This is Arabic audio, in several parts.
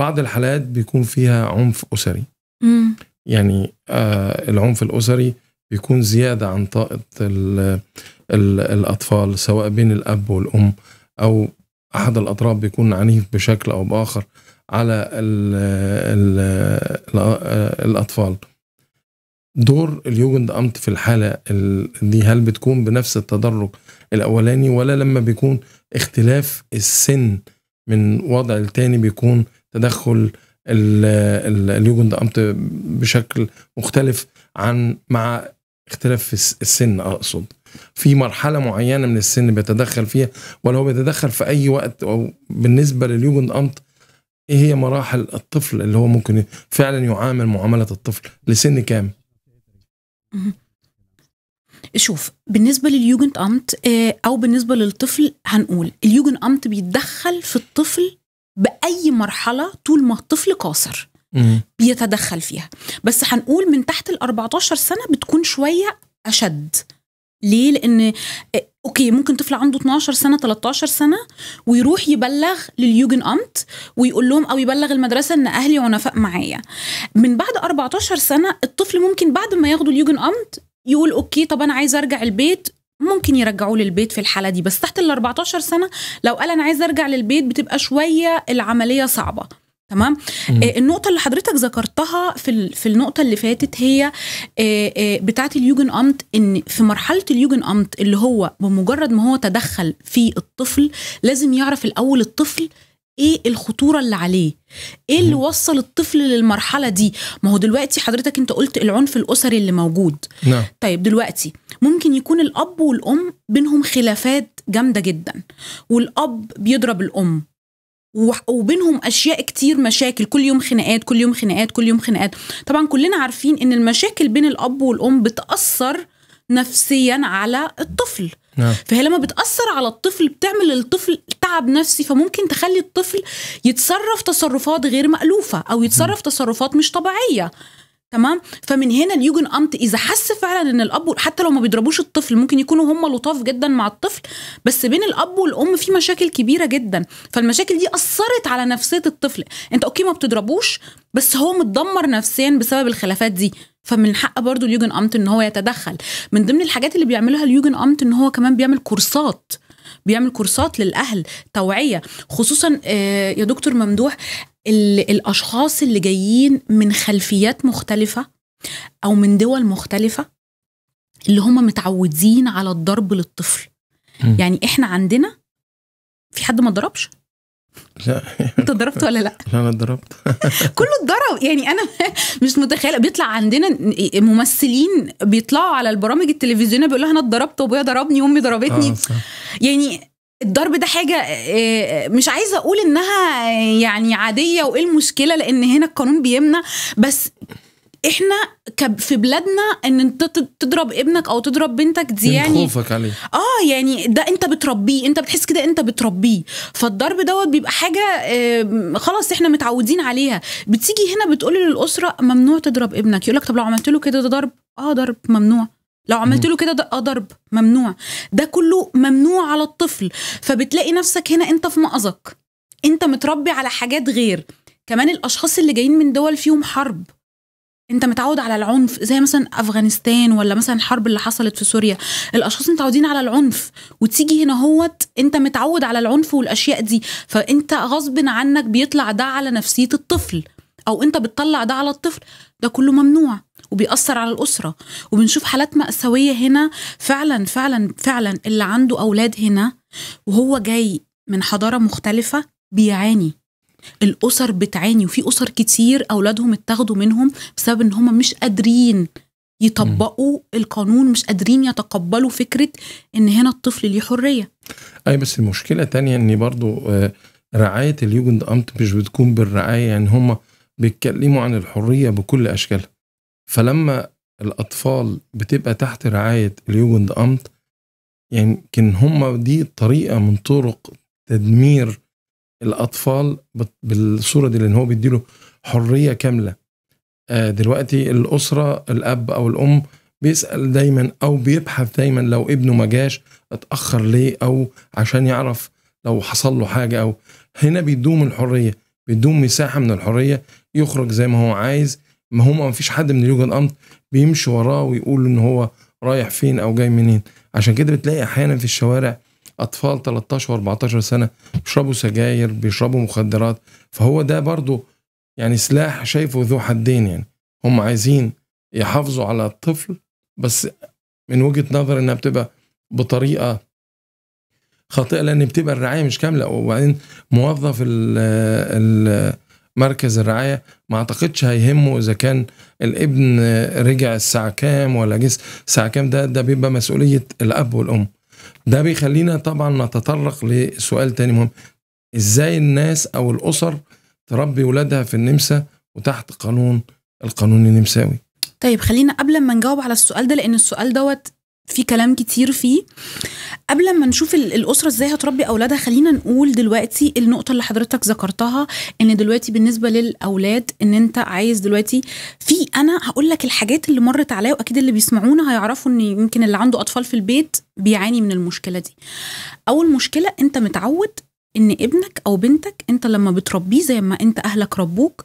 بعض الحالات بيكون فيها عنف أسري مم. يعني آه العنف الأسري بيكون زيادة عن طاقة ال ال الأطفال سواء بين الأب والأم أو أحد الأطراف بيكون عنيف بشكل أو بآخر على ال ال الـ الأطفال دور اليوجند أمت في الحالة دي هل بتكون بنفس التدرج الأولاني ولا لما بيكون اختلاف السن من وضع التاني بيكون تدخل اليوجند امت بشكل مختلف عن مع اختلاف في السن اقصد في مرحله معينه من السن بيتدخل فيها ولا هو بيتدخل في اي وقت او بالنسبه لليوجند امت ايه هي مراحل الطفل اللي هو ممكن فعلا يعامل معامله الطفل لسن كام شوف بالنسبه لليوجند امت آه، او بالنسبه للطفل هنقول اليوجند امت بيتدخل في الطفل باي مرحله طول ما الطفل قاصر بيتدخل فيها بس هنقول من تحت ال 14 سنه بتكون شويه اشد ليه لان آه، اوكي ممكن طفل عنده 12 سنه 13 سنه ويروح يبلغ لليوجن امت ويقول لهم او يبلغ المدرسه ان اهلي عنفاء معايا من بعد 14 سنه الطفل ممكن بعد ما ياخدوا اليوجن امت يقول اوكي طب انا عايز ارجع البيت ممكن يرجعوه للبيت في الحاله دي بس تحت ال 14 سنه لو قال انا عايز ارجع للبيت بتبقى شويه العمليه صعبه تمام آه النقطة اللي حضرتك ذكرتها في في النقطة اللي فاتت هي آه آه بتاعة اليوجن أمت إن في مرحلة اليوجن أمت اللي هو بمجرد ما هو تدخل في الطفل لازم يعرف الأول الطفل ايه الخطوره اللي عليه ايه اللي وصل الطفل للمرحله دي ما هو دلوقتي حضرتك انت قلت العنف الاسري اللي موجود نعم. طيب دلوقتي ممكن يكون الاب والام بينهم خلافات جامده جدا والاب بيضرب الام وبينهم اشياء كتير مشاكل كل يوم خناقات كل يوم خناقات كل يوم خناقات طبعا كلنا عارفين ان المشاكل بين الاب والام بتاثر نفسيا على الطفل نعم. فهي لما بتأثر على الطفل بتعمل للطفل تعب نفسي فممكن تخلي الطفل يتصرف تصرفات غير مألوفة أو يتصرف م. تصرفات مش طبيعية تمام فمن هنا اليوجن امت اذا حس فعلا ان الاب حتى لو ما بيضربوش الطفل ممكن يكونوا هم لطاف جدا مع الطفل بس بين الاب والام في مشاكل كبيره جدا فالمشاكل دي اثرت على نفسيه الطفل انت اوكي ما بتضربوش بس هو متدمر نفسيا بسبب الخلافات دي فمن حق برضو اليوجن امت ان هو يتدخل من ضمن الحاجات اللي بيعملها اليوجن امت ان هو كمان بيعمل كورسات بيعمل كورسات للاهل توعيه خصوصا آه، يا دكتور ممدوح الاشخاص اللي جايين من خلفيات مختلفه او من دول مختلفه اللي هم متعودين على الضرب للطفل م. يعني احنا عندنا في حد ما اتضربش لا انت اتضربت ولا لا؟ لا انا اتضربت كله اتضرب يعني انا مش متخيله بيطلع عندنا ممثلين بيطلعوا على البرامج التلفزيونيه بيقولوا انا اتضربت وابويا ضربني وامي ضربتني آه يعني الضرب ده حاجه آه، آه، مش عايزه اقول انها آه، يعني عاديه وايه المشكله لان هنا القانون بيمنع بس احنا في بلادنا ان انت تضرب ابنك او تضرب بنتك دي يعني خوفك عليه اه يعني ده انت بتربيه انت بتحس كده انت بتربيه فالضرب دوت بيبقى حاجه آه خلاص احنا متعودين عليها بتيجي هنا بتقول للاسره ممنوع تضرب ابنك يقول لك طب لو عملت له كده ده ضرب اه ضرب ممنوع لو عملت له كده ده ضرب ممنوع ده كله ممنوع على الطفل فبتلاقي نفسك هنا انت في مأزق انت متربي على حاجات غير كمان الاشخاص اللي جايين من دول فيهم حرب انت متعود على العنف زي مثلا افغانستان ولا مثلا الحرب اللي حصلت في سوريا الاشخاص متعودين على العنف وتيجي هنا هوت انت متعود على العنف والاشياء دي فانت غصب عنك بيطلع ده على نفسيه الطفل او انت بتطلع ده على الطفل ده كله ممنوع وبيأثر على الأسرة وبنشوف حالات مأساوية هنا فعلا فعلا فعلا اللي عنده أولاد هنا وهو جاي من حضارة مختلفة بيعاني الأسر بتعاني وفي أسر كتير أولادهم اتاخدوا منهم بسبب إن هم مش قادرين يطبقوا م. القانون مش قادرين يتقبلوا فكرة إن هنا الطفل ليه حرية أي بس المشكلة تانية إن برضو آه، رعاية اليوجند أمت مش بتكون بالرعاية يعني هم بيتكلموا عن الحرية بكل أشكالها فلما الاطفال بتبقى تحت رعايه اليوجند امت يعني كان هم دي طريقه من طرق تدمير الاطفال بالصوره دي لان هو بيديله حريه كامله آه، دلوقتي الاسره الاب او الام بيسال دايما او بيبحث دايما لو ابنه ما جاش اتاخر ليه او عشان يعرف لو حصل له حاجه او هنا بيدوم الحريه بيدوم مساحه من الحريه يخرج زي ما هو عايز ما هم ما فيش حد من اليوجن امت بيمشي وراه ويقول ان هو رايح فين او جاي منين عشان كده بتلاقي احيانا في الشوارع اطفال 13 و14 سنه بيشربوا سجاير بيشربوا مخدرات فهو ده برضه يعني سلاح شايفه ذو حدين يعني هم عايزين يحافظوا على الطفل بس من وجهه نظر انها بتبقى بطريقه خاطئه لان بتبقى الرعايه مش كامله وبعدين موظف ال ال مركز الرعايه ما اعتقدش هيهمه اذا كان الابن رجع الساعه كام ولا جه الساعه كام ده ده بيبقى مسؤوليه الاب والام ده بيخلينا طبعا نتطرق لسؤال تاني مهم ازاي الناس او الاسر تربي ولادها في النمسا وتحت قانون القانون النمساوي طيب خلينا قبل ما نجاوب على السؤال ده لان السؤال دوت في كلام كتير فيه قبل ما نشوف الاسره ازاي هتربي اولادها خلينا نقول دلوقتي النقطه اللي حضرتك ذكرتها ان دلوقتي بالنسبه للاولاد ان انت عايز دلوقتي في انا هقول لك الحاجات اللي مرت عليا واكيد اللي بيسمعونا هيعرفوا ان يمكن اللي عنده اطفال في البيت بيعاني من المشكله دي اول مشكله انت متعود ان ابنك او بنتك انت لما بتربيه زي ما انت اهلك ربوك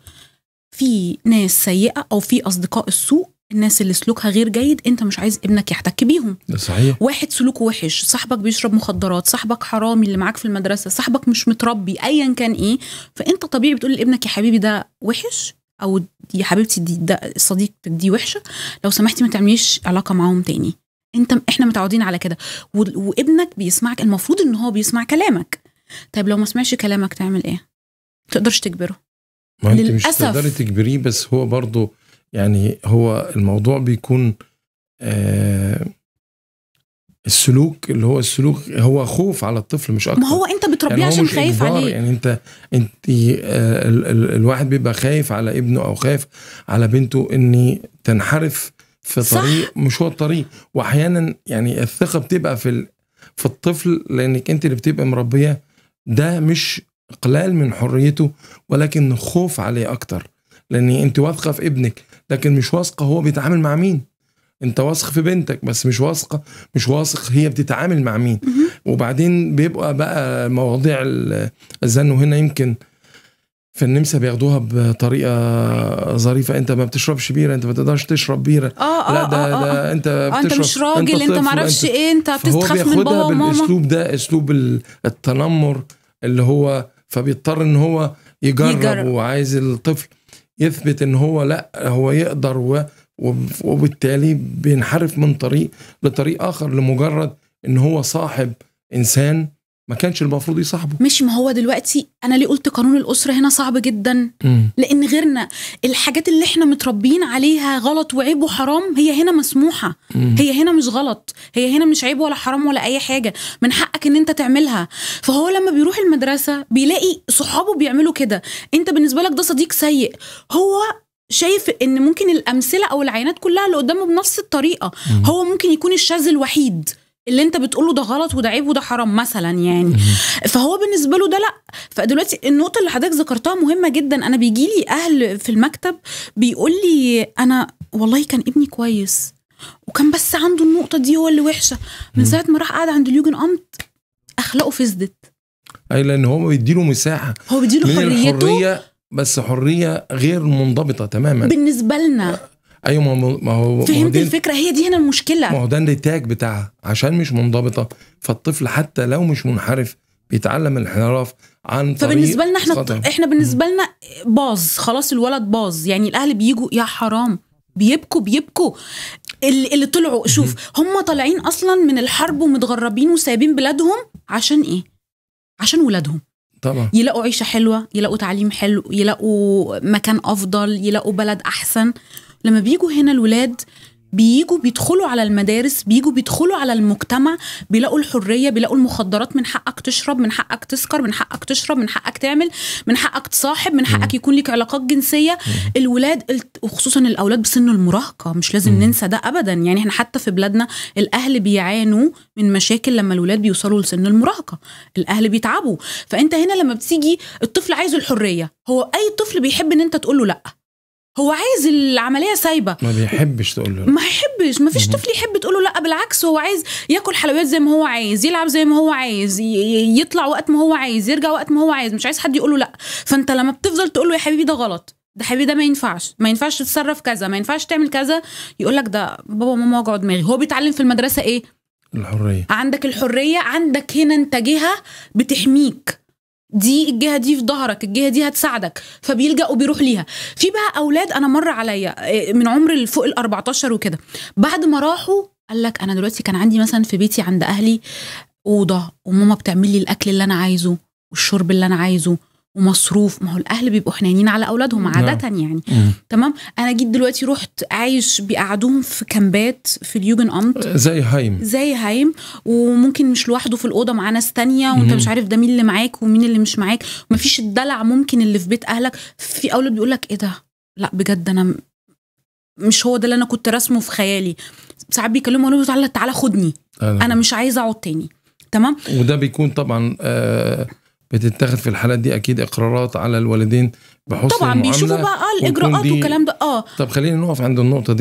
في ناس سيئه او في اصدقاء السوء الناس اللي سلوكها غير جيد انت مش عايز ابنك يحتك بيهم صحيح واحد سلوكه وحش صاحبك بيشرب مخدرات صاحبك حرامي اللي معاك في المدرسه صاحبك مش متربي ايا كان ايه فانت طبيعي بتقول لابنك يا حبيبي ده وحش او يا حبيبتي دي ده صديقتك دي وحشه لو سمحتي ما تعمليش علاقه معاهم تاني انت احنا متعودين على كده وابنك بيسمعك المفروض ان هو بيسمع كلامك طيب لو ما سمعش كلامك تعمل ايه ما تقدرش تجبره ما انت مش تقدري تجبريه بس هو برضه يعني هو الموضوع بيكون آه السلوك اللي هو السلوك هو خوف على الطفل مش اكتر ما هو انت يعني بتربيه يعني عشان خايف عليه يعني انت انت آه ال ال الواحد بيبقى خايف على ابنه او خايف على بنته ان تنحرف في صح. طريق مش هو الطريق واحيانا يعني الثقه بتبقى في في الطفل لانك انت اللي بتبقى مربيه ده مش اقلال من حريته ولكن خوف عليه اكتر لاني انت واثقه في ابنك لكن مش واثقه هو بيتعامل مع مين انت واثق في بنتك بس مش واثقه مش واثق هي بتتعامل مع مين وبعدين بيبقى بقى مواضيع الزن وهنا يمكن في النمسا بياخدوها بطريقه ظريفه انت ما بتشربش بيره انت ما تقدرش تشرب بيره آه،, آه لا ده, آه, آه. ده انت آه، بتشرب انت مش راجل انت, انت ما اعرفش ايه انت بتخاف من بابا وماما بالاسلوب ده اسلوب التنمر اللي هو فبيضطر ان هو يجرب, يجرب. وعايز الطفل يثبت ان هو لا هو يقدر و وبالتالي بينحرف من طريق لطريق اخر لمجرد ان هو صاحب انسان ما كانش المفروض يصاحبه مش ما هو دلوقتي انا ليه قلت قانون الاسره هنا صعب جدا مم. لان غيرنا الحاجات اللي احنا متربيين عليها غلط وعيب وحرام هي هنا مسموحه مم. هي هنا مش غلط هي هنا مش عيب ولا حرام ولا اي حاجه من حقك ان انت تعملها فهو لما بيروح المدرسه بيلاقي صحابه بيعملوا كده انت بالنسبه لك ده صديق سيء هو شايف ان ممكن الامثله او العينات كلها اللي قدامه بنفس الطريقه مم. هو ممكن يكون الشاذ الوحيد اللي انت بتقوله ده غلط وده عيب وده حرام مثلا يعني فهو بالنسبه له ده لا فدلوقتي النقطه اللي حضرتك ذكرتها مهمه جدا انا بيجي لي اهل في المكتب بيقول لي انا والله كان ابني كويس وكان بس عنده النقطه دي هو اللي وحشه من ساعه ما راح قعد عند اليوجن امت اخلاقه فسدت اي لان هو بيديله مساحه هو بيديله حريته بس حريه غير منضبطه تماما بالنسبه لنا ايوه ما هو فهمت الفكره هي دي هنا المشكله ما هو ده النتاج بتاعها عشان مش منضبطه فالطفل حتى لو مش منحرف بيتعلم الانحراف عن طريق فبالنسبه لنا احنا خطأ. احنا بالنسبه لنا باظ خلاص الولد باظ يعني الاهل بيجوا يا حرام بيبكوا بيبكوا اللي طلعوا شوف هم طالعين اصلا من الحرب ومتغربين وسايبين بلادهم عشان ايه عشان ولادهم طبعا يلاقوا عيشه حلوه يلاقوا تعليم حلو يلاقوا مكان افضل يلاقوا بلد احسن لما بيجوا هنا الولاد بيجوا بيدخلوا على المدارس بيجوا بيدخلوا على المجتمع بيلاقوا الحريه بيلاقوا المخدرات من حقك تشرب من حقك تسكر من حقك تشرب من حقك تعمل من حقك تصاحب من حقك يكون لك علاقات جنسيه الولاد وخصوصا الاولاد بسن المراهقه مش لازم ننسى ده ابدا يعني احنا حتى في بلادنا الاهل بيعانوا من مشاكل لما الولاد بيوصلوا لسن المراهقه الاهل بيتعبوا فانت هنا لما بتيجي الطفل عايز الحريه هو اي طفل بيحب ان انت تقول له لا هو عايز العمليه سايبه ما بيحبش تقول له ما يحبش ما فيش طفل يحب تقول له لا بالعكس هو عايز ياكل حلويات زي ما هو عايز يلعب زي ما هو عايز يطلع وقت ما هو عايز يرجع وقت ما هو عايز مش عايز حد يقول له لا فانت لما بتفضل تقول له يا حبيبي ده غلط ده حبيبي ده ما ينفعش ما ينفعش تتصرف كذا ما ينفعش تعمل كذا يقول لك ده بابا وماما اقعد دماغي هو بيتعلم في المدرسه ايه الحريه عندك الحريه عندك هنا انت جهه بتحميك دي الجهه دي في ظهرك الجهه دي هتساعدك فبيلجا وبيروح ليها في بقى اولاد انا مر عليا آه، من عمر فوق ال 14 وكده بعد ما راحوا قال لك انا دلوقتي كان عندي مثلا في بيتي عند اهلي اوضه وماما بتعمل لي الاكل اللي انا عايزه والشرب اللي انا عايزه ومصروف ما هو الاهل بيبقوا حنانين على اولادهم عاده نعم. يعني مم. تمام انا جيت دلوقتي رحت عايش بيقعدوهم في كامبات في اليوجن امت زي هايم زي هايم وممكن مش لوحده في الاوضه مع ناس تانية وانت مم. مش عارف ده مين اللي معاك ومين اللي مش معاك مفيش الدلع ممكن اللي في بيت اهلك في اولاد بيقول لك ايه ده لا بجد انا مش هو ده اللي انا كنت راسمه في خيالي ساعات بيكلموا يقولوا تعالى تعالى خدني أيوة. انا مش عايزه اقعد تاني تمام وده بيكون طبعا آه بتتخذ في الحالات دي اكيد اقرارات على الوالدين بحسن طبعا بيشوفوا بقى آه، الاجراءات والكلام ده اه طب خلينا نقف عند النقطه دي